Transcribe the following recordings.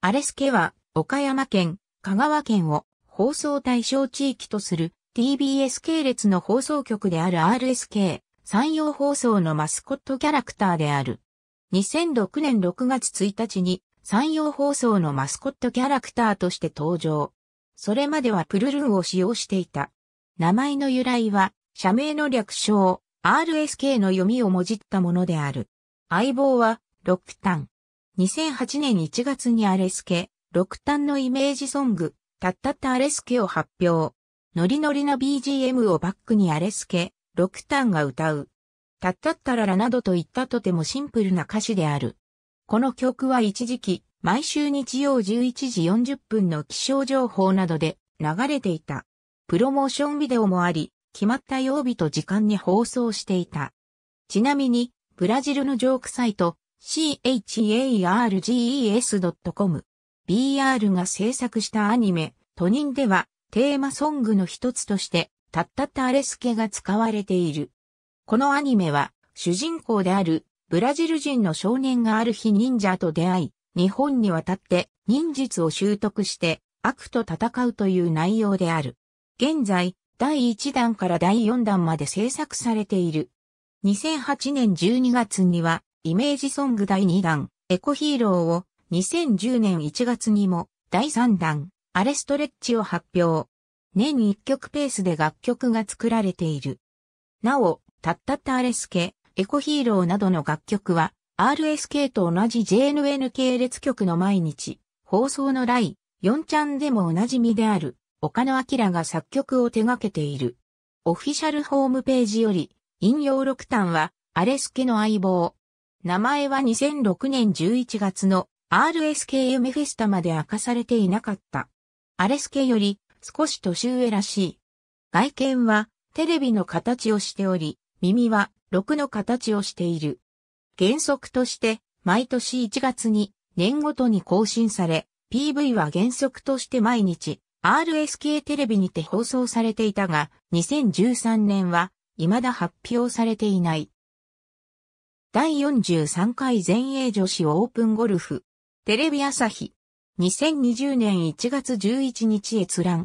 アレスケは、岡山県、香川県を放送対象地域とする TBS 系列の放送局である RSK、山陽放送のマスコットキャラクターである。2006年6月1日に山陽放送のマスコットキャラクターとして登場。それまではプルルンを使用していた。名前の由来は、社名の略称、RSK の読みをもじったものである。相棒は、ロックタン。2008年1月にアレスケ、タ単のイメージソング、たったったアレスケを発表。ノリノリな BGM をバックにアレスケ、タ単が歌う。たったったららなどといったとてもシンプルな歌詞である。この曲は一時期、毎週日曜11時40分の気象情報などで流れていた。プロモーションビデオもあり、決まった曜日と時間に放送していた。ちなみに、ブラジルのジョークサイト、charges.com。BR が制作したアニメ、都人では、テーマソングの一つとして、タッタッタアレスケが使われている。このアニメは、主人公である、ブラジル人の少年がある日忍者と出会い、日本に渡って忍術を習得して悪と戦うという内容である。現在、第1弾から第4弾まで制作されている。2008年12月にはイメージソング第2弾、エコヒーローを2010年1月にも第3弾、アレストレッチを発表。年1曲ペースで楽曲が作られている。なお、たったったアレスケ、エコヒーローなどの楽曲は、RSK と同じ JNN 系列曲の毎日、放送の来、4ちゃんでもおなじみである、岡野明が作曲を手掛けている。オフィシャルホームページより、引用6単は、アレスケの相棒、名前は2006年11月の RSKM フェスタまで明かされていなかった。アレスケより少し年上らしい。外見はテレビの形をしており、耳は6の形をしている。原則として毎年1月に年ごとに更新され、PV は原則として毎日 RSK テレビにて放送されていたが、2013年は未だ発表されていない。第43回全英女子オープンゴルフ。テレビ朝日。2020年1月11日閲覧。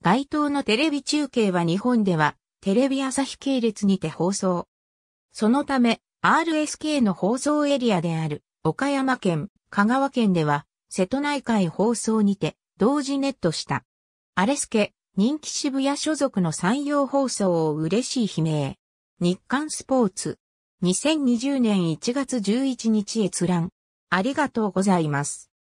該当のテレビ中継は日本ではテレビ朝日系列にて放送。そのため RSK の放送エリアである岡山県、香川県では瀬戸内海放送にて同時ネットした。アレスケ、人気渋谷所属の山陽放送を嬉しい悲鳴。日刊スポーツ。2020年1月11日閲覧。ありがとうございます。